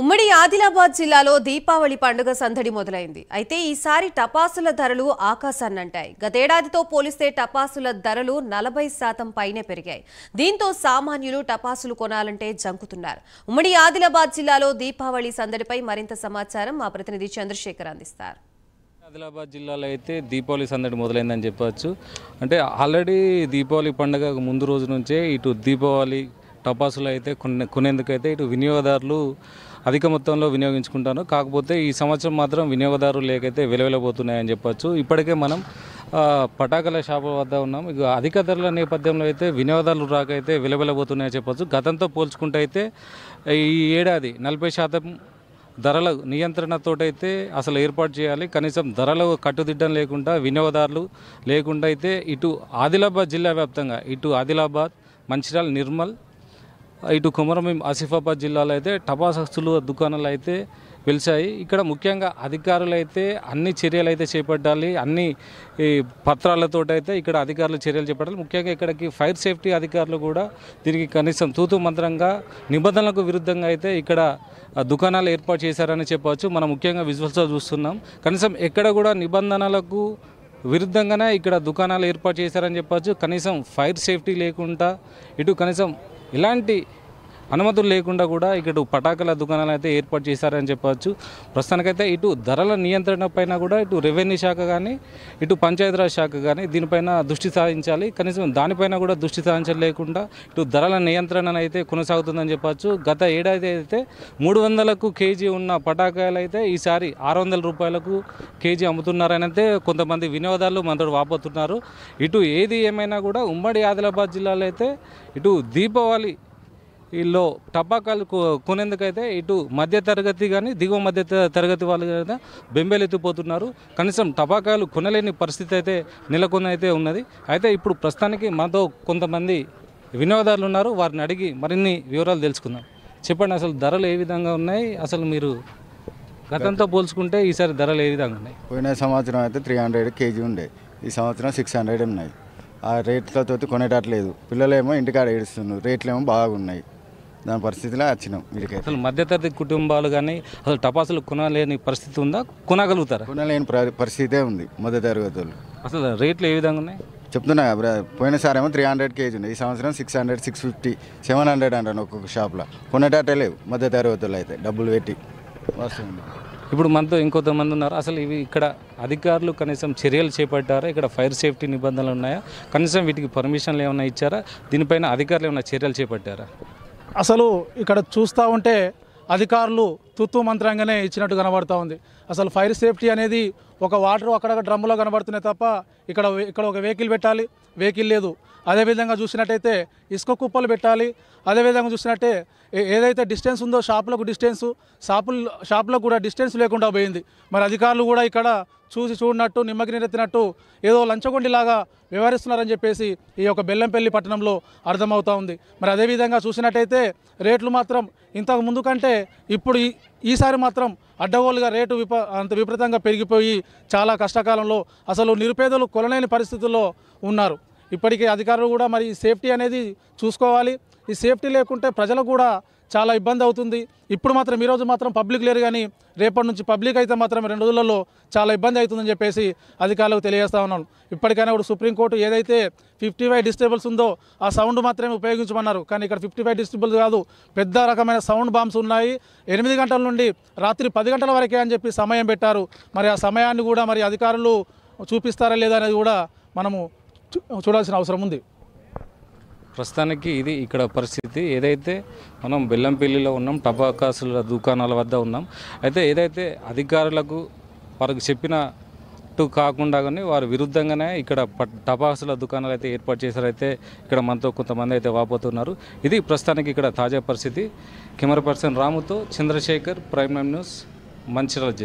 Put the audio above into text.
ఉమ్మడి ఆదిలాబాద్ జిల్లాలో దీపావళి పండుగ సందడి మొదలైంది అయితే ఈసారి టపాసుల ధరలు ఆకాశాన్నంటాయి గతేడాదితో పోలిస్తే టపాసుల ధరలు నలభై శాతం పైనే పెరిగాయి దీంతో సామాన్యులు టపాసులు కొనాలంటే జంకుతున్నారు ఉమ్మడి ఆదిలాబాద్ జిల్లాలో దీపావళి సందడిపై మరింత సమాచారం మా ప్రతినిధి చంద్రశేఖర్ అందిస్తారు ఆదిలాబాద్ జిల్లాలో అయితే దీపావళి సందడి మొదలైందని చెప్పవచ్చు అంటే ఆల్రెడీ దీపావళి పండుగ ముందు రోజు నుంచే ఇటు దీపావళి టపాసులు అయితే కొనేందుకైతే ఇటు వినియోగదారులు అధిక మొత్తంలో వినియోగించుకుంటాను కాకపోతే ఈ సంవత్సరం మాత్రం వినియోగదారులు లేకైతే వెలవెలబోతున్నాయని చెప్పొచ్చు ఇప్పటికే మనం పటాకల షాపు వద్ద ఉన్నాం ఇక అధిక ధరల నేపథ్యంలో అయితే వినియోగదారులు రాకైతే విలవెలబోతున్నాయని చెప్పొచ్చు గతంతో పోల్చుకుంటే అయితే ఈ ఏడాది నలభై శాతం ధరల నియంత్రణతోటైతే అసలు ఏర్పాటు చేయాలి కనీసం ధరలు కట్టుదిడ్డం లేకుండా వినియోగదారులు లేకుండా అయితే ఇటు ఆదిలాబాద్ జిల్లా వ్యాప్తంగా ఇటు ఆదిలాబాద్ మంచిర్యాల నిర్మల్ ఇటు కొమరమీం ఆసిఫాబాద్ జిల్లాలో అయితే టపాసస్తులు దుకాణాలు అయితే వెలిచాయి ఇక్కడ ముఖ్యంగా అధికారులు అయితే అన్ని చర్యలు అయితే చేపట్టాలి అన్ని ఈ పత్రాలతో అయితే ఇక్కడ అధికారులు చర్యలు చేపట్టాలి ముఖ్యంగా ఇక్కడికి ఫైర్ సేఫ్టీ అధికారులు కూడా దీనికి కనీసం తూతు మంత్రంగా నిబంధనలకు విరుద్ధంగా అయితే ఇక్కడ దుకాణాలు ఏర్పాటు చేశారని చెప్పవచ్చు మనం ముఖ్యంగా విజువల్స్లో చూస్తున్నాం కనీసం ఎక్కడ కూడా నిబంధనలకు విరుద్ధంగానే ఇక్కడ దుకాణాలు ఏర్పాటు చేశారని చెప్పచ్చు కనీసం ఫైర్ సేఫ్టీ లేకుండా ఇటు కనీసం ఇలాంటి అనుమతులు లేకుండా కూడా ఇక్కడ పటాకుల దుకాణాలు అయితే ఏర్పాటు చేశారని చెప్పవచ్చు ప్రస్తుతానికైతే ఇటు ధరల నియంత్రణ పైన కూడా ఇటు రెవెన్యూ శాఖ కానీ ఇటు పంచాయతీరాజ్ శాఖ కానీ దీనిపైన దృష్టి సాధించాలి కనీసం దానిపైన కూడా దృష్టి సాధించలేకుండా ఇటు ధరల నియంత్రణ అయితే కొనసాగుతుందని చెప్పవచ్చు గత ఏడాది అయితే మూడు వందలకు కేజీ ఉన్న పటాకాయలు అయితే ఈసారి ఆరు వందల రూపాయలకు కేజీ అమ్ముతున్నారని అయితే కొంతమంది వినోదాలు మనతో వాపోతున్నారు ఇటు ఏది ఏమైనా కూడా ఉమ్మడి ఆదిలాబాద్ జిల్లాలో అయితే ఇటు దీపావళి వీళ్ళు టపాకాయలు కొనేందుకైతే ఇటు మధ్య తరగతి కానీ దిగువ మధ్య తరగతి వాళ్ళు అయితే బెంబేలెత్తిపోతున్నారు కనీసం టపాకాలు కొనలేని పరిస్థితి అయితే నెలకొని అయితే ఉన్నది అయితే ఇప్పుడు ప్రస్తుతానికి మాతో కొంతమంది వినియోగదారులు ఉన్నారు వారిని అడిగి మరిన్ని వివరాలు తెలుసుకుందాం చెప్పండి అసలు ధరలు ఏ విధంగా ఉన్నాయి అసలు మీరు గతంతో పోల్చుకుంటే ఈసారి ధరలు ఏ విధంగా ఉన్నాయి పోయిన సంవత్సరం అయితే త్రీ హండ్రెడ్ కేజీ ఉండే ఈ సంవత్సరం సిక్స్ హండ్రెడ్ ఉన్నాయి ఆ రేట్లతో కొనేటట్లేదు పిల్లలేమో ఇంటికాడ ఏడుస్తున్నారు రేట్లేమో బాగున్నాయి దాని పరిస్థితిలో వచ్చినాం వీరికి అసలు మధ్యతరగతి కుటుంబాలు కానీ అసలు టపాసులు కొనలేని పరిస్థితి ఉందా కొనగలుగుతారా కొనలేని పరిస్థితే ఉంది మధ్యతరగతి వాళ్ళు అసలు రేట్లు ఏ విధంగా ఉన్నాయి చెప్తున్నా పోయినసారి ఏమో త్రీ హండ్రెడ్ కేజీ ఉంది ఈ సంవత్సరం six hundred six fifty seven hundred అంటాను ఒక్కొక్క షాప్లో కొనేటట్టే లేవు మధ్య తరగతులు అయితే డబ్బులు పెట్టి వస్తుంది ఇప్పుడు మనతో ఇంకొంతమంది ఉన్నారు అసలు ఇవి ఇక్కడ అధికారులు కనీసం చర్యలు చేపట్టారా ఇక్కడ ఫైర్ సేఫ్టీ నిబంధనలు ఉన్నాయా కనీసం వీటికి పర్మిషన్లు ఏమైనా ఇచ్చారా దీనిపైన అధికారులు ఏమైనా చర్యలు చేపట్టారా అసలు ఇక్కడ చూస్తూ ఉంటే అధికారులు తుత్తు మంత్రంగానే ఇచ్చినట్టు కనబడుతూ ఉంది అసలు ఫైర్ సేఫ్టీ అనేది ఒక వాటర్ అక్కడ డ్రమ్ములో కనబడుతున్నాయి తప్ప ఇక్కడ ఇక్కడ ఒక వెహికల్ పెట్టాలి వెహికల్ లేదు అదేవిధంగా చూసినట్టయితే ఇసుక కుప్పలు పెట్టాలి అదేవిధంగా చూసినట్టే ఏదైతే డిస్టెన్స్ ఉందో షాపులకు డిస్టెన్స్ షాపులు షాపులకు కూడా డిస్టెన్స్ లేకుండా పోయింది మరి అధికారులు కూడా ఇక్కడ చూసి చూడనట్టు నిమ్మకి నీరెత్తినట్టు ఏదో లంచగొండిలాగా వ్యవహరిస్తున్నారని చెప్పేసి ఈ యొక్క బెల్లంపల్లి పట్టణంలో అర్థమవుతూ ఉంది మరి అదేవిధంగా చూసినట్టయితే రేట్లు మాత్రం ఇంతకు ముందు కంటే ఇప్పుడు ఈసారి మాత్రం అడ్డగోలుగా రేటు విప అంత విపరీతంగా పెరిగిపోయి చాలా కష్టకాలంలో అసలు నిరుపేదలు కొలలేని పరిస్థితుల్లో ఉన్నారు ఇప్పటికే అధికారులు కూడా మరి సేఫ్టీ అనేది చూసుకోవాలి ఈ సేఫ్టీ లేకుంటే ప్రజలు కూడా చాలా ఇబ్బంది అవుతుంది ఇప్పుడు మాత్రం ఈరోజు మాత్రం పబ్లిక్ లేరు కానీ రేపటి నుంచి పబ్లిక్ అయితే మాత్రం రెండు రోజులలో చాలా ఇబ్బంది అవుతుందని చెప్పేసి అధికారులకు తెలియజేస్తా ఉన్నాను ఇప్పటికైనా ఇప్పుడు సుప్రీంకోర్టు ఏదైతే ఫిఫ్టీ ఫైవ్ డిస్టేబుల్స్ ఉందో ఆ సౌండ్ మాత్రమే ఉపయోగించమన్నారు కానీ ఇక్కడ ఫిఫ్టీ ఫైవ్ డిస్టేబుల్స్ కాదు పెద్ద రకమైన సౌండ్ బాంబ్స్ ఉన్నాయి ఎనిమిది గంటల నుండి రాత్రి పది గంటల వరకే అని చెప్పి సమయం పెట్టారు మరి ఆ సమయాన్ని కూడా మరి అధికారులు చూపిస్తారా లేదా అనేది కూడా మనము చూడాల్సిన అవసరం ఉంది ప్రస్తుతానికి ఇది ఇక్కడ పరిస్థితి ఏదైతే మనం బెల్లంపల్లిలో ఉన్నాం టపాకాసుల దుకాణాల వద్ద ఉన్నాం అయితే ఏదైతే అధికారులకు వారికి చెప్పిన టు కాకుండా కానీ వారి విరుద్ధంగానే ఇక్కడ టపాసుల దుకాణాలు అయితే ఏర్పాటు చేశారైతే ఇక్కడ మనతో కొంతమంది అయితే వాపోతున్నారు ఇది ప్రస్తుతానికి ఇక్కడ తాజా పరిస్థితి కెమెరా పర్సన్ రాముతో చంద్రశేఖర్ ప్రైమ్ న్యూస్ మంచిర్యాల జిల్లా